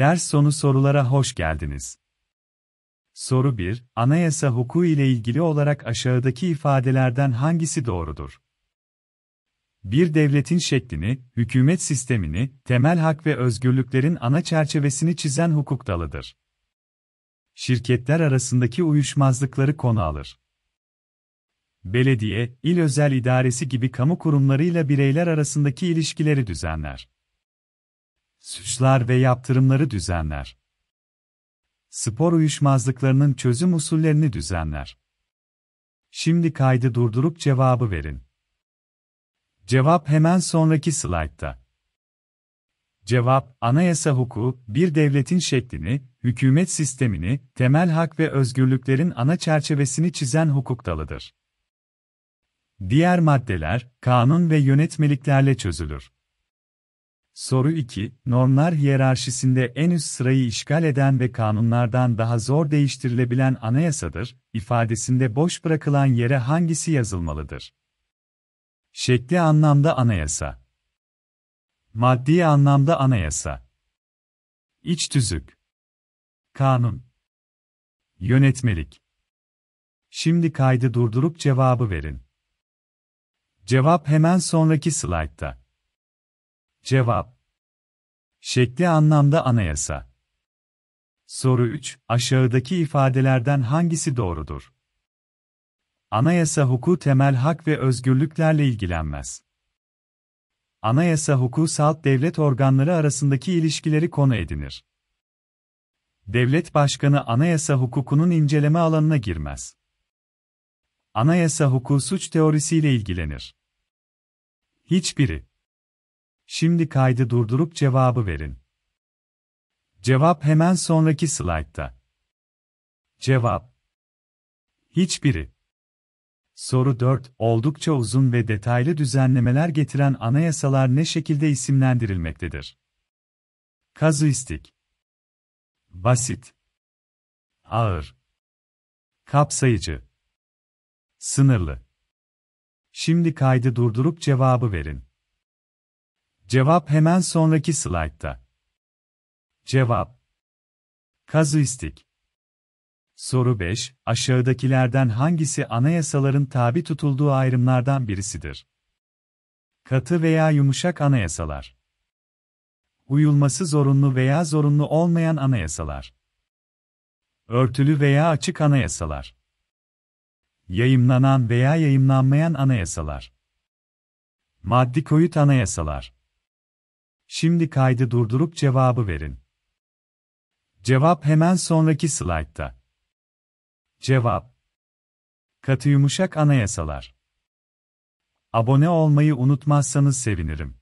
Ders sonu sorulara hoş geldiniz. Soru 1. Anayasa hukuku ile ilgili olarak aşağıdaki ifadelerden hangisi doğrudur? Bir devletin şeklini, hükümet sistemini, temel hak ve özgürlüklerin ana çerçevesini çizen hukuk dalıdır. Şirketler arasındaki uyuşmazlıkları konu alır. Belediye, il özel idaresi gibi kamu kurumlarıyla bireyler arasındaki ilişkileri düzenler suçlar ve yaptırımları düzenler. Spor uyuşmazlıklarının çözüm usullerini düzenler. Şimdi kaydı durdurup cevabı verin. Cevap hemen sonraki slaytta. Cevap, anayasa hukuku, bir devletin şeklini, hükümet sistemini, temel hak ve özgürlüklerin ana çerçevesini çizen hukuk dalıdır. Diğer maddeler, kanun ve yönetmeliklerle çözülür. Soru 2. Normlar hiyerarşisinde en üst sırayı işgal eden ve kanunlardan daha zor değiştirilebilen anayasadır, ifadesinde boş bırakılan yere hangisi yazılmalıdır? Şekli anlamda anayasa. Maddi anlamda anayasa. İç tüzük. Kanun. Yönetmelik. Şimdi kaydı durdurup cevabı verin. Cevap hemen sonraki slaytta. Cevap Şekli anlamda anayasa. Soru 3. Aşağıdaki ifadelerden hangisi doğrudur? Anayasa hukuku temel hak ve özgürlüklerle ilgilenmez. Anayasa hukuku salt devlet organları arasındaki ilişkileri konu edinir. Devlet başkanı anayasa hukukunun inceleme alanına girmez. Anayasa hukuku suç teorisiyle ilgilenir. Hiçbiri Şimdi kaydı durdurup cevabı verin. Cevap hemen sonraki slaytta. Cevap Hiçbiri. Soru 4. Oldukça uzun ve detaylı düzenlemeler getiren anayasalar ne şekilde isimlendirilmektedir? Kazuistik Basit Ağır Kapsayıcı Sınırlı Şimdi kaydı durdurup cevabı verin. Cevap hemen sonraki slaytta. Cevap Kazuistik Soru 5, aşağıdakilerden hangisi anayasaların tabi tutulduğu ayrımlardan birisidir? Katı veya yumuşak anayasalar. Uyulması zorunlu veya zorunlu olmayan anayasalar. Örtülü veya açık anayasalar. Yayımlanan veya yayımlanmayan anayasalar. Maddi koyut anayasalar. Şimdi kaydı durdurup cevabı verin. Cevap hemen sonraki slaytta. Cevap Katı yumuşak anayasalar. Abone olmayı unutmazsanız sevinirim.